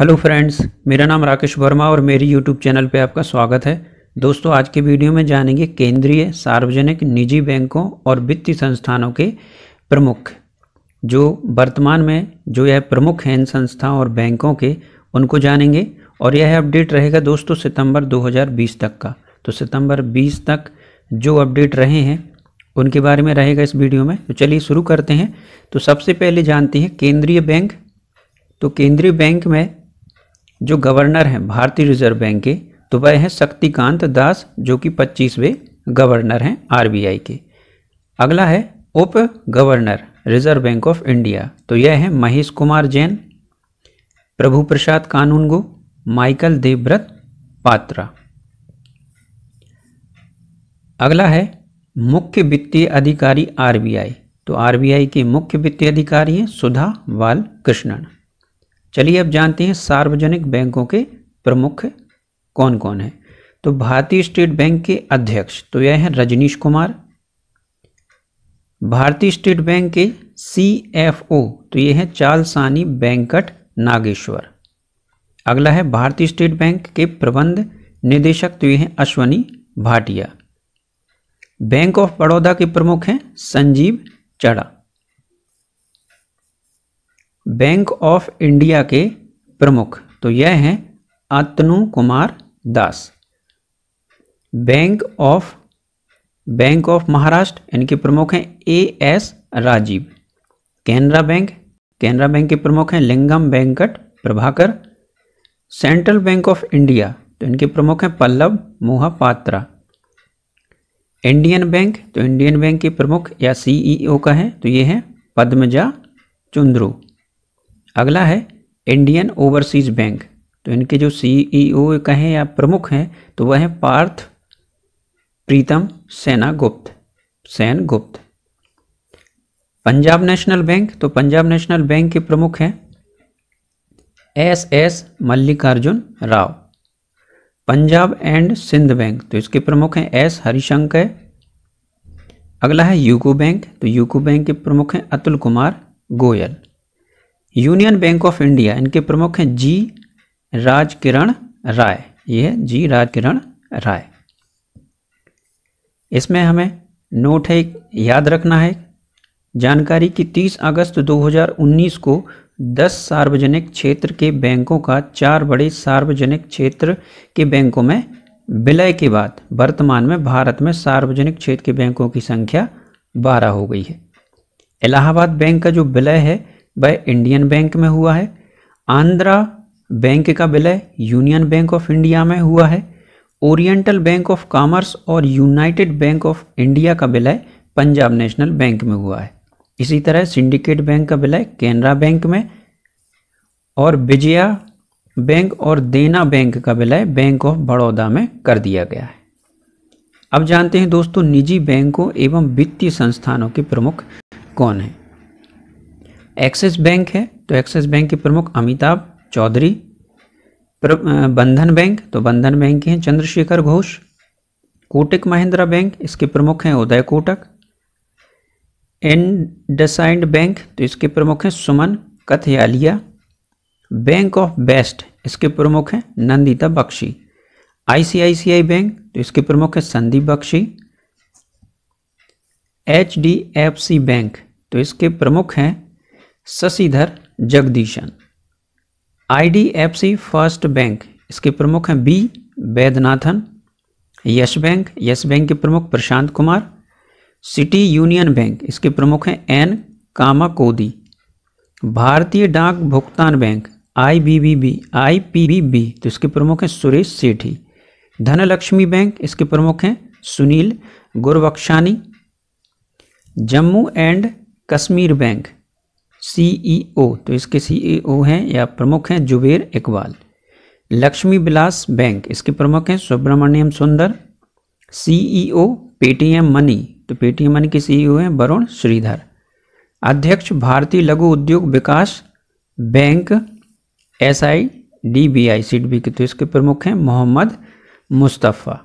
hello friends मेरा नाम राकेश वर्मा और मेरी यूट्यूब चैनल पे आपका स्वागत है दोस्तों आज के वीडियो में जानेंगे केंद्रीय सार्वजनिक निजी बैंकों और वित्तीय संस्थानों के प्रमुख जो वर्तमान में जो यह प्रमुख हैं संस्थाओं और बैंकों के उनको जानेंगे और यह अपडेट रहेगा दोस्तों सितंबर 2020 तक का तो सितंबर 20 तक जो अपडेट रहे हैं उनके बारे में रहेगा इस वीडियो में तो चलिए शुरू करते हैं तो सबसे पहले जानते हैं केंद्रीय बैंक तो केंद्रीय बैंक में जो गवर्नर हैं भारतीय रिजर्व बैंक के तो वह हैं शक्तिकांत दास जो कि पच्चीसवें गवर्नर हैं आरबीआई के अगला है उप governor reserve bank of India तो यह हैं महेश कुमार जैन प्रभु प्रसाद कानूनगो माइकल देवव्रत पात्रा अगला है मुख्य वित्तीय अधिकारी आरबीआई तो आरबीआई के मुख्य वित्तीय अधिकारी हैं सुधा बाल कृष्णन चलिए अब जानते हैं सार्वजनिक बैंकों के प्रमुख कौन कौन है तो भारतीय स्टेट बैंक के अध्यक्ष तो यह हैं रजनीश कुमार भारतीय स्टेट बैंक के सीएफओ तो ये हैं चालसानी बैंकट नागेश्वर अगला है भारतीय स्टेट बैंक के प्रबंध निदेशक तो ये हैं अश्वनी भाटिया बैंक ऑफ बड़ौदा के प्रमुख हैं Sanjiv Chadha bank of India के प्रमुख तो यह हैं Atanu Kumar Das bank of bank of Maharashtra इनके प्रमुख हैं A S Rajeev Canara bank Canara bank के प्रमुख हैं Lingam Venkat Prabhakar central bank of India तो इनके प्रमुख हैं पल्लव पात्रा इंडियन बैंक तो इंडियन बैंक के प्रमुख या सीईओ e का है तो ये है पद्मजा चुंद्रू अगला है इंडियन ओवरसीज बैंक तो इनके जो सीईओ e कहें या प्रमुख हैं तो वह हैं पार्थ प्रीतम सेना गुप्त सेन गुप्त पंजाब नेशनल बैंक तो पंजाब नेशनल बैंक के प्रमुख हैं S S Mallikarjuna Rao Punjab and Sind bank तो इसके प्रमुख हैं एस हरिशंकर अगला है यूको बैंक तो यूको बैंक के प्रमुख हैं Atul Kumar Goel union bank of India इनके प्रमुख हैं जी राज किरण राय ये है जी राज किरण राय इसमें हमें नोट है याद रखना है जानकारी कि 30 अगस्त 2019 को 10 सार्वजनिक क्षेत्र के बैंकों का चार बड़े सार्वजनिक क्षेत्र के बैंकों में विलय के बाद वर्तमान में भारत में सार्वजनिक क्षेत्र के बैंकों की संख्या 12 हो गई है इलाहाबाद बैंक का जो विलय है वह इंडियन बैंक में हुआ है आंध्रा बैंक का विलय यूनियन बैंक ऑफ इंडिया में हुआ है ओरिएंटल बैंक ऑफ कॉमर्स और यूनाइटेड बैंक ऑफ इंडिया का विलय पंजाब नेशनल बैंक में हुआ है इसी तरह सिंडिकेट बैंक का विलय केनरा बैंक में और विजया बैंक और देना बैंक का विलय बैंक ऑफ बड़ौदा में कर दिया गया है अब जानते हैं दोस्तों निजी बैंकों एवं वित्तीय संस्थानों के प्रमुख कौन हैं एक्सिस बैंक है तो एक्सिस बैंक के प्रमुख अमिताभ चौधरी बंधन बैंक तो बंधन बैंक के हैं चंद्रशेखर घोष कोटक महिंद्रा बैंक इसके प्रमुख हैं उदय कोटक एंडसाइंड बैंक तो इसके प्रमुख हैं Suman Kathpalia bank of best इसके प्रमुख हैं नंदिता बख्शी आईसीआईसीआई बैंक तो इसके प्रमुख हैं Sandeep Bakhshi H D F C bank तो इसके प्रमुख हैं Sashidhar Jagdishan IDFC first bank इसके प्रमुख हैं B Vaidyanathan yes bank yes bank के प्रमुख Prashant Kumar city union bank इसके प्रमुख हैं एन कामा कोदी भारतीय डाक भुगतान bank I B B B I P B B तो इसके प्रमुख हैं सुरेश सेठी धनलक्ष्मी बैंक इसके प्रमुख हैं Sunil Gurbaxani Jammu and Kashmir bank CEO e तो इसके सीईओ e हैं या प्रमुख हैं जुबेर इकबाल लक्ष्मी बिलास बैंक इसके प्रमुख हैं Subramaniam Sundar CEO Paytm money तो पेटीएम मनी के सीईओ e हैं वरुण श्रीधर अध्यक्ष भारतीय लघु उद्योग विकास bank S I D B I C D B के तो इसके प्रमुख हैं मोहम्मद मुस्तफ़ा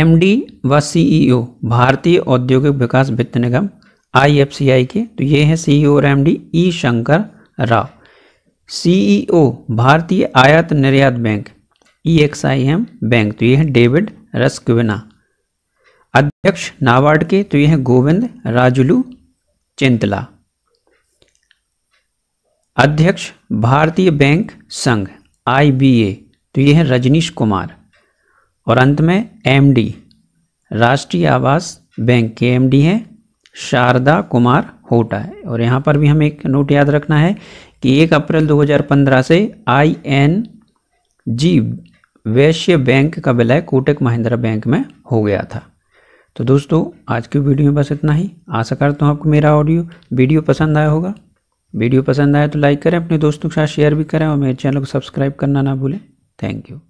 एमडी व सीईओ भारतीय औद्योगिक विकास वित्त निगम आईएफसीआई के तो ये हैं सीईओ e और एमडी ई e Shankar Rao CEO e भारतीय आयात निर्यात bank E X I M bank तो ये हैं डेविड रस्कविना अध्यक्ष नाबार्ड के तो ये हैं गोविंद राजुलू चिंतला अध्यक्ष भारतीय बैंक संघ आईबीए तो ये हैं रजनीश कुमार और अंत में एमडी राष्ट्रीय आवास बैंक के एमडी हैं शारदा कुमार होटा है और यहाँ पर भी हमें एक नोट याद रखना है कि एक अप्रैल 2015 से आई एन जी वैश्य बैंक का विलय कोटक महिंद्रा बैंक में हो गया था तो दोस्तों आज की वीडियो में बस इतना ही आशा करता हूँ आपको मेरा ऑडियो वीडियो पसंद आया होगा वीडियो पसंद आया तो लाइक करें अपने दोस्तों के साथ शेयर भी करें और मेरे चैनल को सब्सक्राइब करना ना भूलें थैंक यू